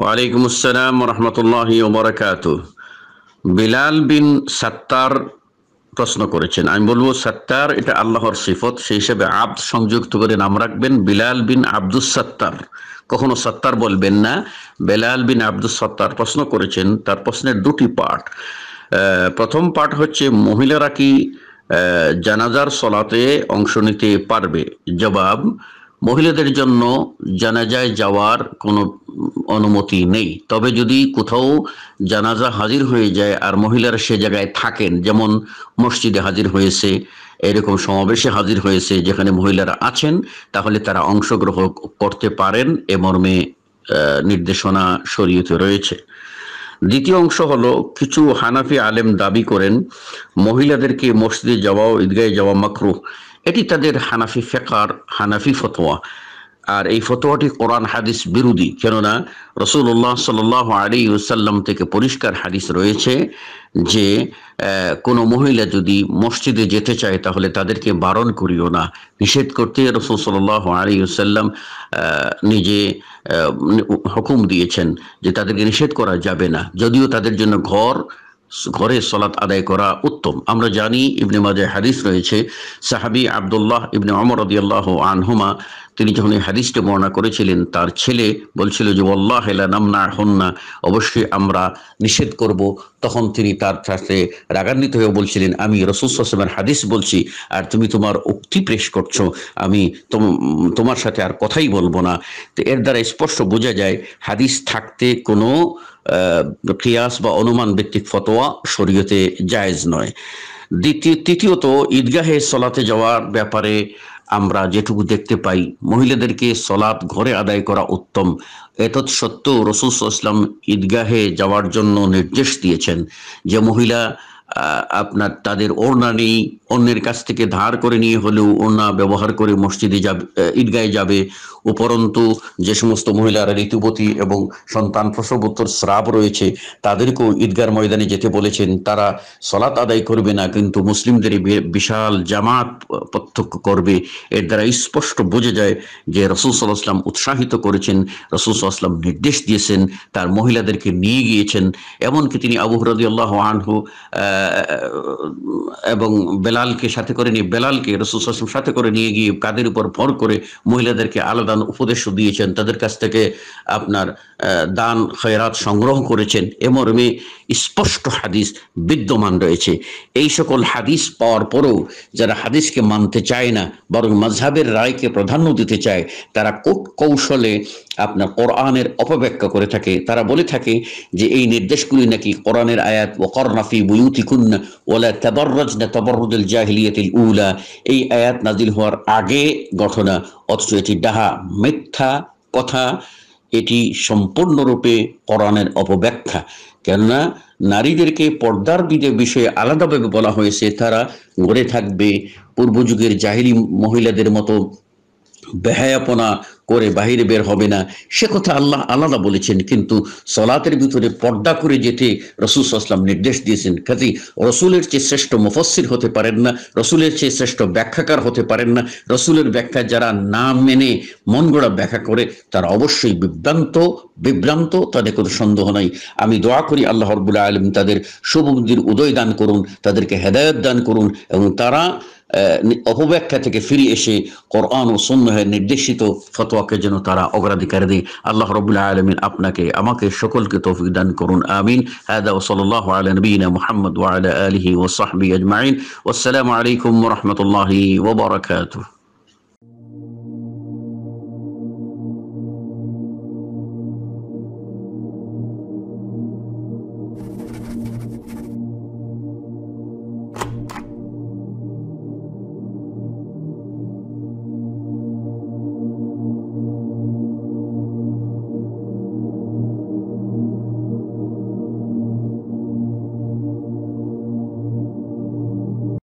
ওয়ালাইকুম আসসালাম রহমতুল্লাহ ওবরাকাত বিলাল বিন সাত্তার প্রশ্ন করেছেন আমি বলবো সাত্তার এটা আল্লাহর সিফত সেই হিসেবে আব্দ সংযুক্ত করে নাম রাখবেন বিলাল বিন আব্দুস সাত্তার কখনো সাত্তার বলবেন না বেলাল বিন আব্দুস সত্তার প্রশ্ন করেছেন তার প্রশ্নের দুটি পার্ট প্রথম পার্ট হচ্ছে মহিলারা কি জানাজার সলাতে অংশ নিতে পারবে জবাব মহিলাদের জন্য জানাজায় যাওয়ার কোনো অনুমতি নেই তবে যদি কোথাও জানাজা হাজির হয়ে যায় আর মহিলারা সে জায়গায় থাকেন যেমন মসজিদে হাজির হয়েছে এরকম সমাবেশে হাজির হয়েছে যেখানে মহিলারা আছেন তাহলে তারা অংশগ্রহণ করতে পারেন এ মর্মে নির্দেশনা শরীয়তে রয়েছে দ্বিতীয় অংশ হলো কিছু হানাফি আলেম দাবি করেন মহিলাদেরকে মসজিদে যাওয়া ঈদগাহে যাওয়া মাকরু এটি তাদের হানাফি ফেকার হানাফি ফতোয়া আর এই ফতোয়াটি কোরআন হাদিস বিরোধী কেননা রসুল্লাহ সাল আলী সাল্লাম থেকে পরিষ্কার হাদিস রয়েছে যে কোনো মহিলা যদি মসজিদে যেতে চায় তাহলে তাদেরকে বারণ করিও না নিষেধ করতে রসুল সাল্লাহ আলী সাল্লাম নিজে হুকুম দিয়েছেন যে তাদেরকে নিষেধ করা যাবে না যদিও তাদের জন্য ঘর ঘরে সলাত আদায় করা উত্তম আমরা জানি ইবনে মাজে হাদিস রয়েছে সাহাবি আবদুল্লাহ ইবনে অমর রদিয়াল্লাহ আনহুমা তিনি যখন এই হাদিসটি বর্ণনা করেছিলেন তার ছেলে বলছিল যে ওল্লাহ হেলা নামনা হন্না অবশ্যই আমরা নিষেধ করব তখন তিনি তার সাথে রাগান্বিত হয়ে বলছিলেন আমি সসেমের হাদিস বলছি আর তুমি তোমার উক্তি পেশ করছো আমি তোমার সাথে আর কথাই বলবো না তো এর দ্বারা স্পষ্ট বোঝা যায় হাদিস থাকতে কোনো ক্রিয়াস বা অনুমান ভিত্তিক ফতোয়া শরীয়তে জায়েজ নয় দ্বিতীয় তৃতীয়ত ঈদগাহে সলাতে যাওয়ার ব্যাপারে আমরা যেটুকু দেখতে পাই মহিলাদেরকে সলাৎ ঘরে আদায় করা উত্তম এতৎ সত্ত্বেও রসুল ইসলাম ঈদগাহে যাওয়ার জন্য নির্দেশ দিয়েছেন যে মহিলা আপনার তাদের ওড়না নেই অন্যের কাছ থেকে ধার করে নিয়ে হলেও ওড়না ব্যবহার করে মসজিদে যাবে ঈদগায়ে যাবে উপরন্তু যে সমস্ত মহিলারা ঋতুপতী এবং সন্তান প্রসবোত্তর স্রাব রয়েছে তাদেরকেও ঈদগার ময়দানে যেতে বলেছেন তারা সলাৎ আদায় করবে না কিন্তু মুসলিমদের বিশাল জামাত প্রত্যক্ষ করবে এর দ্বারা স্পষ্ট বোঝা যায় যে রসুল সাল্লাহাম উৎসাহিত করেছেন রসুল সাল্লাহাম নির্দেশ দিয়েছেন তার মহিলাদেরকে নিয়ে গিয়েছেন এমনকি তিনি আবু হরদি আল্লাহ আনহু আহ এবং বেলালকে সাথে করে নিয়ে বেলালকে রসুল সাথে করে নিয়ে গিয়ে কাদের উপর ভর করে মহিলাদেরকে আলাদা উপদেশ দিয়েছেন তাদের কাছ থেকে আপনার দান খয়রাত সংগ্রহ করেছেন এ মর্মে স্পষ্ট হাদিস বিদ্যমান রয়েছে এই সকল হাদিস পাওয়ার পরেও যারা হাদিসকে মানতে চায় না বরং মাঝহাবের রায়কে প্রাধান্য দিতে চায় তারা কোট কৌশলে আপনার কোরআনের অপব্যাখ্যা করে থাকে তারা বলে থাকে যে এই নির্দেশগুলি নাকি কোরআনের আয়াত ও করনাফি বুয়ুতি কুন্না ওলা তাবরজ না তবরুদুল জাহিলিয়াতিল উলা এই আয়াত নাজিল হওয়ার আগে ঘটনা অথচ এটি ডাহা মিথ্যা কথা এটি সম্পূর্ণরূপে কোরআনের অপব্যাখ্যা কেননা নারীদেরকে পর্দার দিতে বিষয়ে আলাদাভাবে বলা হয়েছে তারা গড়ে থাকবে পূর্বযুগের জাহিলি মহিলাদের মতো বেহায়াপনা করে বাহিরে বের হবে না সে কথা আল্লাহ আলাদা বলেছেন কিন্তু সলাতের ভিতরে পর্দা করে যেতে রসুল আসলাম নির্দেশ দিয়েছেন কাজে রসুলের চেয়ে শ্রেষ্ঠ মুফসির হতে পারেন না রসুলের চেয়ে শ্রেষ্ঠ ব্যাখ্যাকার হতে পারেন না রসুলের ব্যাখ্যা যারা না মেনে মন গোড়া ব্যাখ্যা করে তারা অবশ্যই বিভ্রান্ত বিভ্রান্ত তাদের কোনো সন্দেহ নাই আমি দোয়া করি আল্লাহ রবুল্লা আলম তাদের শুভ উদয় দান করুন তাদেরকে হেদায়ত দান করুন এবং তারা ابو بكر تكفري اشي قران وسنه ندشتو فتوى كجنو ترى اوغرا دي الله رب العالمين ابنك اماك الشكل كي توفيق دان كرون امين هذا وصلى الله على نبينا محمد وعلى اله وصحبه اجمعين والسلام عليكم ورحمه الله وبركاته